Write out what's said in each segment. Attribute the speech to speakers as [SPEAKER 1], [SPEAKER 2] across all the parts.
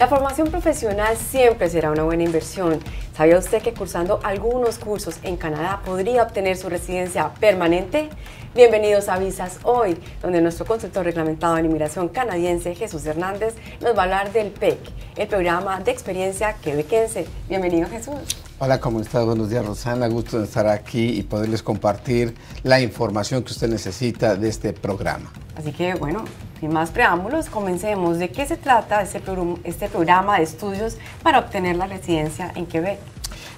[SPEAKER 1] La formación profesional siempre será una buena inversión. ¿Sabía usted que cursando algunos cursos en Canadá podría obtener su residencia permanente? Bienvenidos a Visas Hoy, donde nuestro consultor reglamentado en inmigración canadiense, Jesús Hernández, nos va a hablar del PEC, el programa de experiencia quebequense. Bienvenido, Jesús.
[SPEAKER 2] Hola, ¿cómo estás? Buenos días, Rosana. Gusto de estar aquí y poderles compartir la información que usted necesita de este programa.
[SPEAKER 1] Así que, bueno, sin más preámbulos, comencemos. ¿De qué se trata este, este, programa de estudios para obtener la residencia en Quebec?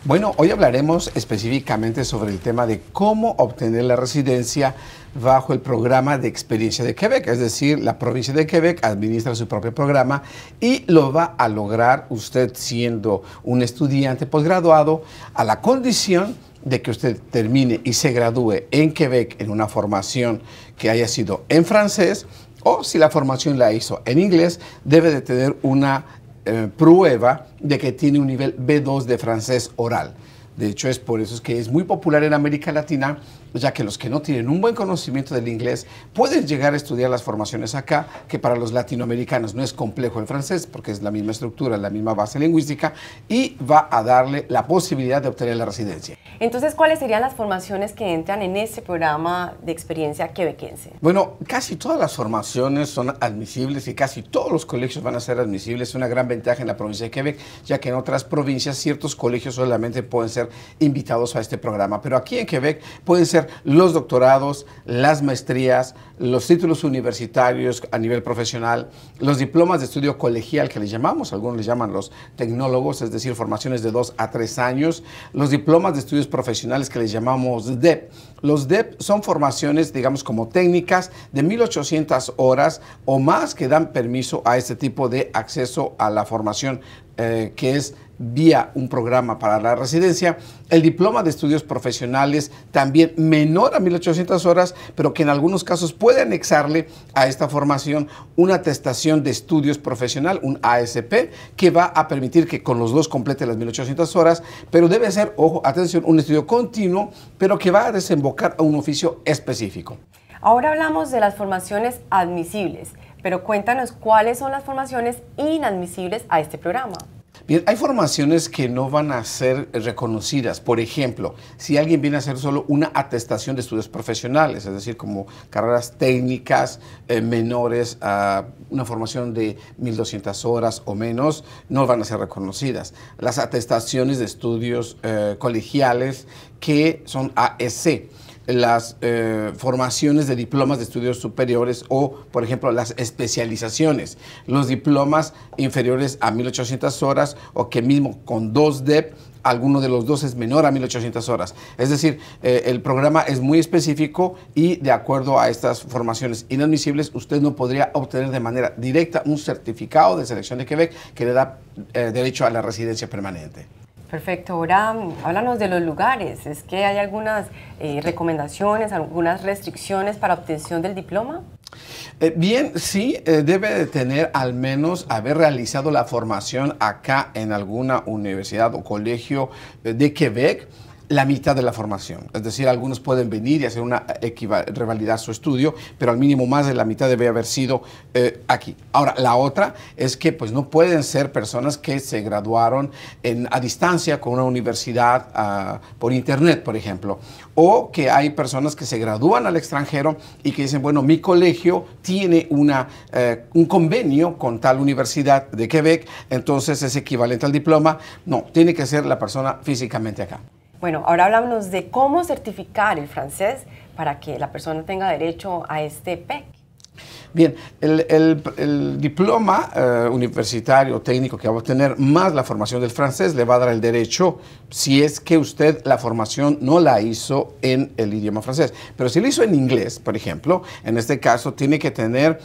[SPEAKER 2] Bueno, hoy hablaremos específicamente sobre el tema de cómo obtener la residencia bajo el programa de experiencia de Quebec, es decir, la provincia de Quebec administra su propio programa y lo va a lograr usted siendo un estudiante posgraduado a la condición de que usted termine y se gradúe en Quebec en una formación que haya sido en francés o si la formación la hizo en inglés, debe de tener una eh, prueba de que tiene un nivel B2 de francés oral. De hecho, es por eso que es muy popular en América Latina, ya que los que no tienen un buen conocimiento del inglés pueden llegar a estudiar las formaciones acá, que para los latinoamericanos no es complejo el francés, porque es la misma estructura, la misma base lingüística, y va a darle la posibilidad de obtener la residencia.
[SPEAKER 1] Entonces, ¿cuáles serían las formaciones que entran en ese programa de experiencia quebequense?
[SPEAKER 2] Bueno, casi todas las formaciones son admisibles y casi todos los colegios van a ser admisibles. Es una gran ventaja en la provincia de Quebec, ya que en otras provincias ciertos colegios solamente pueden ser invitados a este programa. Pero aquí en Quebec pueden ser los doctorados, las maestrías, los títulos universitarios a nivel profesional, los diplomas de estudio colegial que les llamamos, algunos les llaman los tecnólogos, es decir, formaciones de dos a tres años, los diplomas de estudios profesionales que les llamamos DEP. Los DEP son formaciones, digamos, como técnicas de 1800 horas o más que dan permiso a este tipo de acceso a la formación eh, que es vía un programa para la residencia, el diploma de estudios profesionales también menor a 1.800 horas, pero que en algunos casos puede anexarle a esta formación una atestación de estudios profesional, un ASP, que va a permitir que con los dos complete las 1.800 horas, pero debe ser, ojo, atención, un estudio continuo, pero que va a desembocar a un oficio específico.
[SPEAKER 1] Ahora hablamos de las formaciones admisibles. Pero cuéntanos cuáles son las formaciones inadmisibles a este programa.
[SPEAKER 2] Bien, hay formaciones que no van a ser reconocidas. Por ejemplo, si alguien viene a hacer solo una atestación de estudios profesionales, es decir, como carreras técnicas eh, menores a una formación de 1.200 horas o menos, no van a ser reconocidas. Las atestaciones de estudios eh, colegiales que son AEC las eh, formaciones de diplomas de estudios superiores o, por ejemplo, las especializaciones, los diplomas inferiores a 1800 horas o que mismo con dos DEP alguno de los dos es menor a 1800 horas. Es decir, eh, el programa es muy específico y de acuerdo a estas formaciones inadmisibles, usted no podría obtener de manera directa un certificado de selección de Quebec que le da eh, derecho a la residencia permanente.
[SPEAKER 1] Perfecto, ahora háblanos de los lugares. ¿Es que hay algunas eh, recomendaciones, algunas restricciones para obtención del diploma?
[SPEAKER 2] Eh, bien, sí, eh, debe de tener al menos haber realizado la formación acá en alguna universidad o colegio de Quebec la mitad de la formación. Es decir, algunos pueden venir y hacer una revalidar su estudio, pero al mínimo más de la mitad debe haber sido eh, aquí. Ahora, la otra es que pues no pueden ser personas que se graduaron a distancia con una universidad ah, por internet, por ejemplo, o que hay personas que se gradúan al extranjero y que dicen, bueno, mi colegio tiene eh, un convenio con tal universidad de Quebec, entonces es equivalente al diploma. No, tiene que ser la persona físicamente acá.
[SPEAKER 1] Bueno, ahora hablamos de cómo certificar el francés para que la persona tenga derecho a este PEC.
[SPEAKER 2] Bien, el, diploma universitario eh, universitario técnico que va a obtener más la formación del francés le va a dar el derecho si es que usted la formación no la hizo en el idioma francés. Pero si la hizo en inglés, por ejemplo, en este caso tiene que tener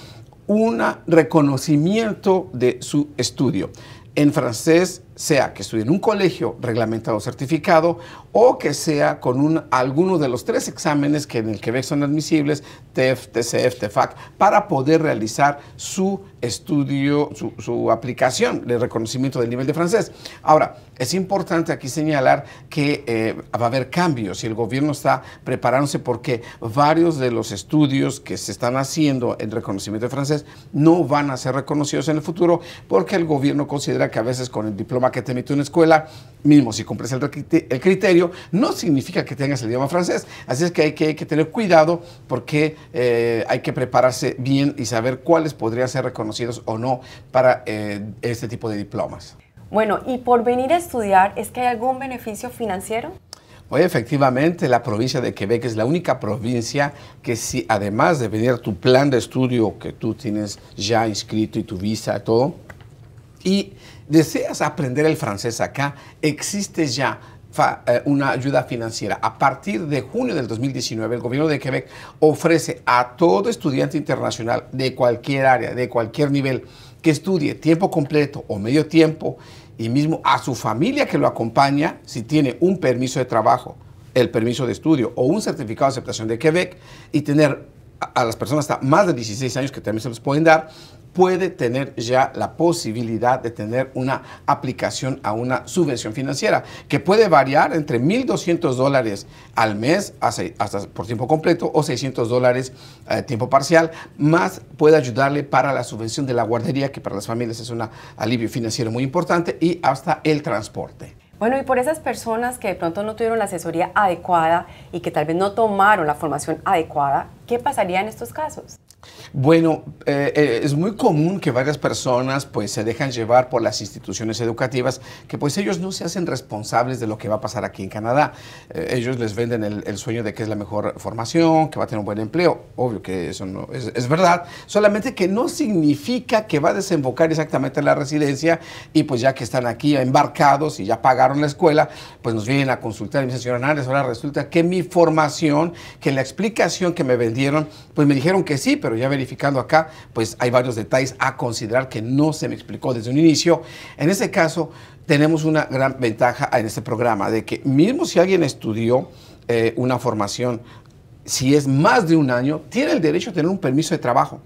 [SPEAKER 2] un reconocimiento de su estudio. En francés sea que estudie en un colegio reglamentado certificado o que sea con un, alguno de los tres exámenes que en el Quebec son admisibles, TEF, TCF, TEFAC, para poder realizar su estudio, su, aplicación de reconocimiento del nivel de francés. Ahora, es importante aquí señalar que eh, va a haber cambios y el gobierno está preparándose porque varios de los estudios que se están haciendo en reconocimiento de francés no van a ser reconocidos en el futuro porque el gobierno considera que a veces con el diploma que te metió una escuela, mismo si cumples el, el, criterio, no significa que tengas el idioma francés. Así es que hay que, tener cuidado porque eh, hay que prepararse bien y saber cuáles podrían ser reconocidos o no para eh, este tipo de diplomas.
[SPEAKER 1] Bueno, ¿y por venir a estudiar es que hay algún beneficio financiero?
[SPEAKER 2] Oye, efectivamente, la provincia de Quebec es la única provincia que si además de venir tu plan de estudio que tú tienes ya inscrito y tu visa, todo, y deseas aprender el francés acá, existe ya eh, una ayuda financiera. A partir de junio del 2019, el gobierno de Quebec ofrece a todo estudiante internacional de cualquier área, de cualquier nivel, que estudie tiempo completo o medio tiempo, y mismo a su familia que lo acompaña, si tiene un permiso de trabajo, el permiso de estudio o un certificado de aceptación de Quebec, y tener a las personas hasta más de 16 años que también se los pueden dar, puede tener ya la posibilidad de tener una aplicación a una subvención financiera que puede variar entre 1.200 dólares al mes hasta por tiempo completo o 600 dólares a eh, tiempo parcial, más puede ayudarle para la subvención de la guardería, que para las familias es un alivio financiero muy importante, y hasta el transporte.
[SPEAKER 1] Bueno, y por esas personas que de pronto no tuvieron la asesoría adecuada y que tal vez no tomaron la formación adecuada, ¿qué pasaría en estos casos?
[SPEAKER 2] Bueno, eh, eh, es muy común que varias personas pues se dejan llevar por las instituciones educativas que pues ellos no se hacen responsables de lo que va a pasar aquí en Canadá. Eh, ellos les venden el, sueño de que es la mejor formación, que va a tener un buen empleo. Obvio que eso no es, verdad, solamente que no significa que va a desembocar exactamente en la residencia y pues ya que están aquí embarcados y ya pagaron la escuela, pues nos vienen a consultar y me dicen, señor ahora resulta que mi formación, que la explicación que me vendieron, pues me dijeron que sí, pero ya verificando acá, pues hay varios detalles a considerar que no se me explicó desde un inicio. En ese caso, tenemos una gran ventaja en este programa, de que mismo si alguien estudió eh, una formación, si es más de un año, tiene el derecho a tener un permiso de trabajo.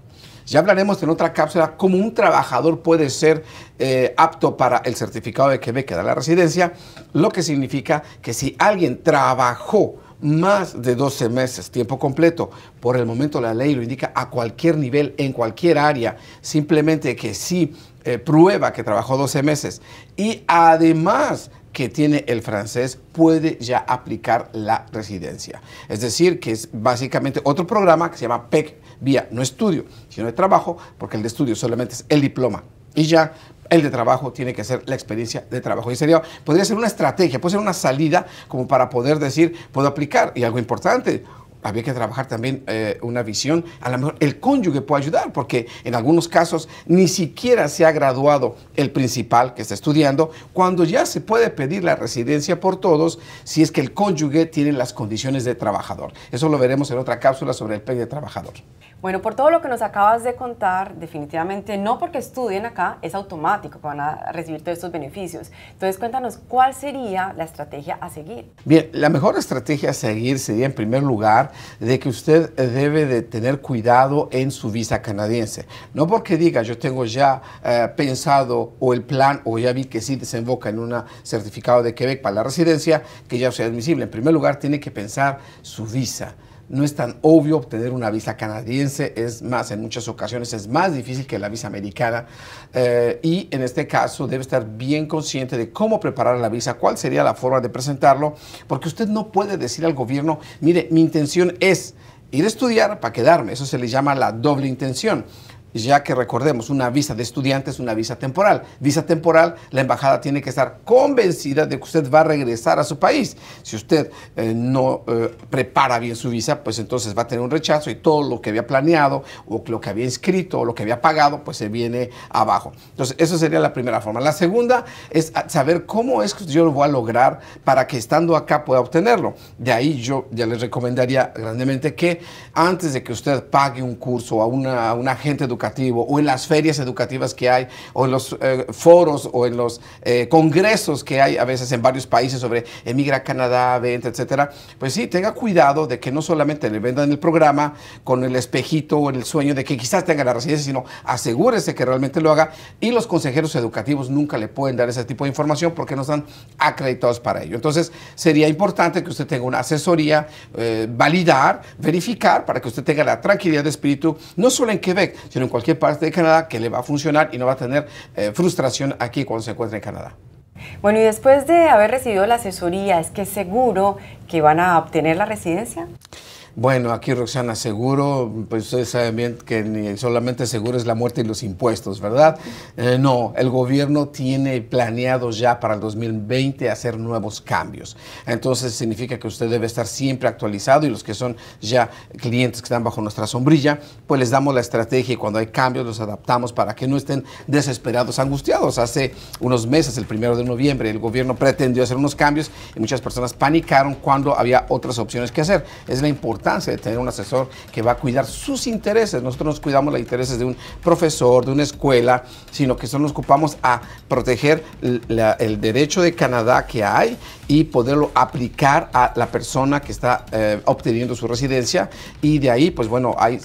[SPEAKER 2] Ya hablaremos en otra cápsula cómo un trabajador puede ser eh, apto para el certificado de que que da la residencia, lo que significa que si alguien trabajó más de 12 meses, tiempo completo. Por el momento la ley lo indica a cualquier nivel, en cualquier área, simplemente que sí eh, prueba que trabajó 12 meses y además que tiene el francés puede ya aplicar la residencia. Es decir, que es básicamente otro programa que se llama PEC vía no estudio, sino de trabajo, porque el de estudio solamente es el diploma y ya, el de trabajo tiene que ser la experiencia de trabajo. Y sería, podría ser una estrategia, puede ser una salida como para poder decir, puedo aplicar. Y algo importante, había que trabajar también eh, una visión. A lo mejor el cónyuge puede ayudar, porque en algunos casos ni siquiera se ha graduado el principal que está estudiando, cuando ya se puede pedir la residencia por todos si es que el cónyuge tiene las condiciones de trabajador. Eso lo veremos en otra cápsula sobre el PEG de trabajador.
[SPEAKER 1] Bueno, por todo lo que nos acabas de contar, definitivamente no porque estudien acá es automático que van a recibir todos estos beneficios. Entonces, cuéntanos cuál sería la estrategia a seguir.
[SPEAKER 2] Bien, la mejor estrategia a seguir sería en primer lugar de que usted debe de tener cuidado en su visa canadiense. No porque diga yo tengo ya eh, pensado o el plan o ya vi que sí desemboca en un certificado de Quebec para la residencia, que ya sea admisible. En primer lugar, tiene que pensar su visa no es tan obvio obtener una visa canadiense, es más, en muchas ocasiones es más difícil que la visa americana eh, y en este caso debe estar bien consciente de cómo preparar la visa, cuál sería la forma de presentarlo, porque usted no puede decir al gobierno, mire, mi intención es ir a estudiar para quedarme, eso se le llama la doble intención ya que recordemos, una visa de estudiante es una visa temporal. Visa temporal, la embajada tiene que estar convencida de que usted va a regresar a su país. Si usted eh, no eh, prepara bien su visa, pues entonces va a tener un rechazo y todo lo que había planeado o lo que había inscrito o lo que había pagado, pues se viene abajo. Entonces, esa sería la primera forma. La segunda es saber cómo es que yo lo voy a lograr para que estando acá pueda obtenerlo. De ahí yo ya les recomendaría grandemente que antes de que usted pague un curso a, una, a un agente educativo, o en las ferias educativas que hay o en los eh, foros o en los eh, congresos que hay a veces en varios países sobre emigra a Canadá, vente, etcétera, pues sí, tenga cuidado de que no solamente le vendan el programa con el espejito o el sueño de que quizás tenga la residencia, sino asegúrese que realmente lo haga y los consejeros educativos nunca le pueden dar ese tipo de información porque no están acreditados para ello. Entonces, sería importante que usted tenga una asesoría, eh, validar, verificar para que usted tenga la tranquilidad de espíritu, no solo en Quebec, sino en cualquier parte de Canadá que le va a funcionar y no va a tener eh, frustración aquí cuando se encuentre en Canadá.
[SPEAKER 1] Bueno, y después de haber recibido la asesoría, ¿es que seguro que van a obtener la residencia?
[SPEAKER 2] Bueno, aquí Roxana Seguro, pues ustedes saben bien que ni solamente seguro es la muerte y los impuestos, ¿verdad? Eh, no, el gobierno tiene planeado ya para el 2020 hacer nuevos cambios. Entonces significa que usted debe estar siempre actualizado y los que son ya clientes que están bajo nuestra sombrilla, pues les damos la estrategia y cuando hay cambios los adaptamos para que no estén desesperados, angustiados. Hace unos meses, el primero de noviembre, el gobierno pretendió hacer unos cambios y muchas personas panicaron cuando había otras opciones que hacer. Es la importancia de tener un asesor que va a cuidar sus intereses. Nosotros nos cuidamos los intereses de un profesor, de una escuela, sino que solo nos ocupamos a proteger el derecho de Canadá que hay y poderlo aplicar a la persona que está eh, obteniendo su residencia y de ahí, pues bueno, hay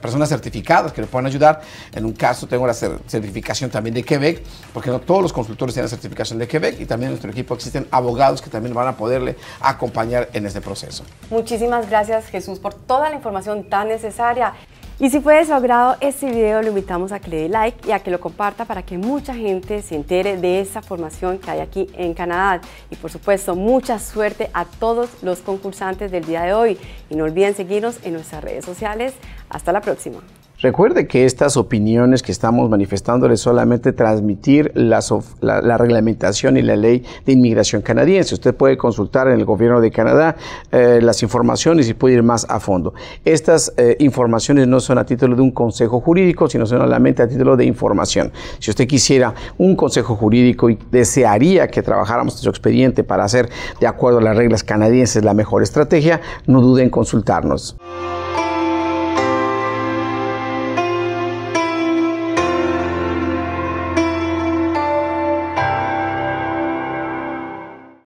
[SPEAKER 2] personas certificadas que le pueden ayudar. En un caso tengo la certificación también de Quebec, porque no todos los consultores tienen la certificación de Quebec y también en nuestro equipo existen abogados que también van a poderle acompañar en este proceso.
[SPEAKER 1] Muchísimas gracias. Jesús por toda la información tan necesaria. Y si fue de su agrado este video, lo invitamos a que le dé like y a que lo comparta para que mucha gente se entere de esa formación que hay aquí en Canadá. Y por supuesto, mucha suerte a todos los concursantes del día de hoy. Y no olviden seguirnos en nuestras redes sociales. Hasta la próxima.
[SPEAKER 2] Recuerde que estas opiniones que estamos manifestando es solamente transmitir la, reglamentación y la ley de inmigración canadiense. Usted puede consultar en el gobierno de Canadá eh, las informaciones y puede ir más a fondo. Estas eh, informaciones no son a título de un consejo jurídico, sino solamente a título de información. Si usted quisiera un consejo jurídico y desearía que trabajáramos su expediente para hacer, de acuerdo a las reglas canadienses, la mejor estrategia, no dude en consultarnos.